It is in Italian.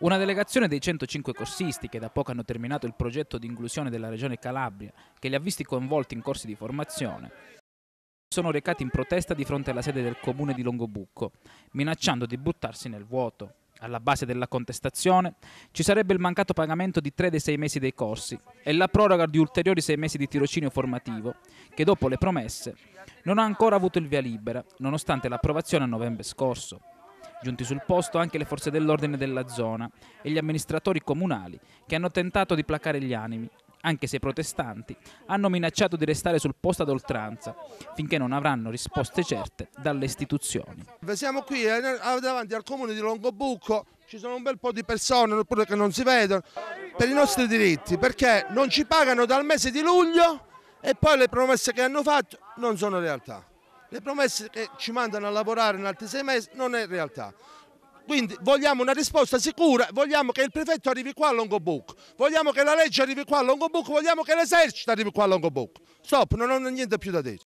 Una delegazione dei 105 corsisti che da poco hanno terminato il progetto di inclusione della regione Calabria, che li ha visti coinvolti in corsi di formazione, sono recati in protesta di fronte alla sede del comune di Longobucco, minacciando di buttarsi nel vuoto. Alla base della contestazione ci sarebbe il mancato pagamento di tre dei sei mesi dei corsi e la proroga di ulteriori sei mesi di tirocinio formativo, che dopo le promesse non ha ancora avuto il via libera, nonostante l'approvazione a novembre scorso giunti sul posto anche le forze dell'ordine della zona e gli amministratori comunali che hanno tentato di placare gli animi, anche se i protestanti hanno minacciato di restare sul posto ad oltranza finché non avranno risposte certe dalle istituzioni. Siamo qui eh, ah, davanti al comune di Longobucco, ci sono un bel po' di persone che non si vedono per i nostri diritti perché non ci pagano dal mese di luglio e poi le promesse che hanno fatto non sono realtà. Le promesse che ci mandano a lavorare in altri sei mesi non è realtà. Quindi vogliamo una risposta sicura, vogliamo che il prefetto arrivi qua a Longobucco, vogliamo che la legge arrivi qua a Longobucco, vogliamo che l'esercito arrivi qua a Longobucco. Stop, non ho niente più da dire.